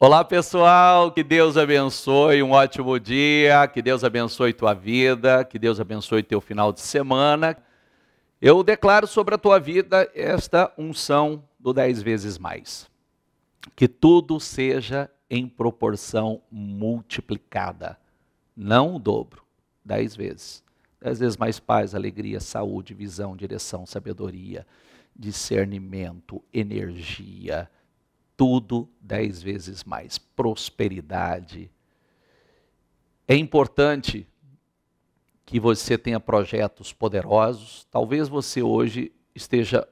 Olá pessoal, que Deus abençoe, um ótimo dia, que Deus abençoe tua vida, que Deus abençoe teu final de semana. Eu declaro sobre a tua vida esta unção do dez vezes mais. Que tudo seja em proporção multiplicada, não o dobro, dez vezes. Dez vezes mais paz, alegria, saúde, visão, direção, sabedoria, discernimento, energia, tudo dez vezes mais. Prosperidade. É importante que você tenha projetos poderosos. Talvez você hoje esteja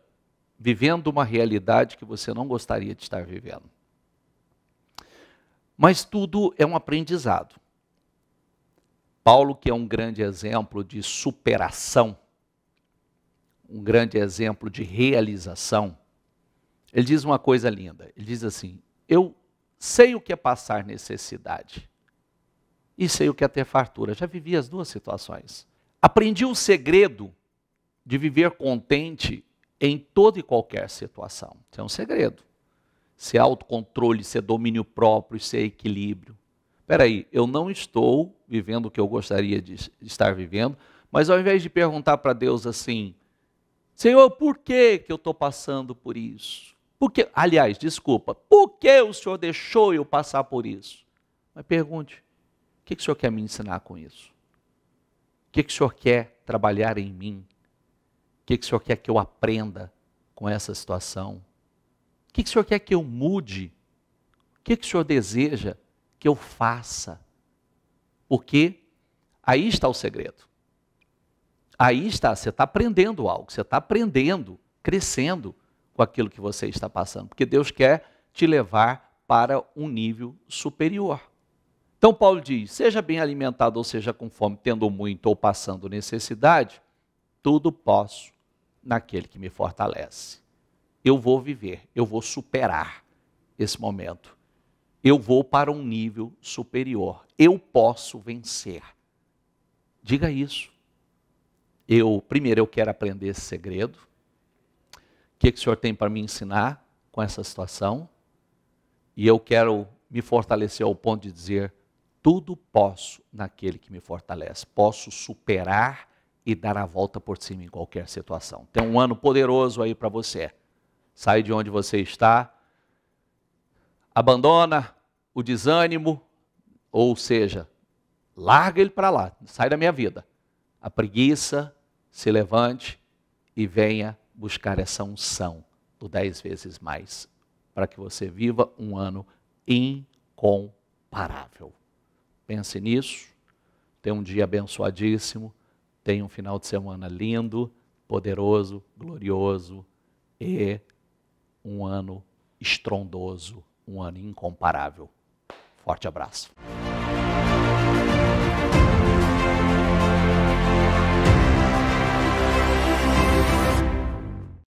vivendo uma realidade que você não gostaria de estar vivendo. Mas tudo é um aprendizado. Paulo, que é um grande exemplo de superação, um grande exemplo de realização, ele diz uma coisa linda. Ele diz assim: Eu sei o que é passar necessidade e sei o que é ter fartura. Já vivi as duas situações. Aprendi o segredo de viver contente em toda e qualquer situação. Isso é um segredo. ser é autocontrole, ser é domínio próprio, se é equilíbrio. Espera aí, eu não estou vivendo o que eu gostaria de estar vivendo, mas ao invés de perguntar para Deus assim, Senhor, por que, que eu estou passando por isso? Porque, aliás, desculpa, por que o senhor deixou eu passar por isso? Mas pergunte, o que, que o senhor quer me ensinar com isso? O que, que o senhor quer trabalhar em mim? O que, que o senhor quer que eu aprenda com essa situação? O que, que o senhor quer que eu mude? O que, que o senhor deseja que eu faça? Porque aí está o segredo. Aí está, você está aprendendo algo, você está aprendendo, crescendo com aquilo que você está passando, porque Deus quer te levar para um nível superior. Então, Paulo diz: seja bem alimentado, ou seja com fome, tendo muito ou passando necessidade, tudo posso naquele que me fortalece. Eu vou viver, eu vou superar esse momento. Eu vou para um nível superior. Eu posso vencer. Diga isso. Eu primeiro eu quero aprender esse segredo que, que o Senhor tem para me ensinar com essa situação? E eu quero me fortalecer ao ponto de dizer: tudo posso naquele que me fortalece. Posso superar e dar a volta por cima em qualquer situação. Tem um ano poderoso aí para você. Sai de onde você está, abandona o desânimo, ou seja, larga ele para lá, sai da minha vida. A preguiça, se levante e venha buscar essa unção do dez vezes mais, para que você viva um ano incomparável. Pense nisso. Tenha um dia abençoadíssimo. Tenha um final de semana lindo, poderoso, glorioso e um ano estrondoso, um ano incomparável. Forte abraço.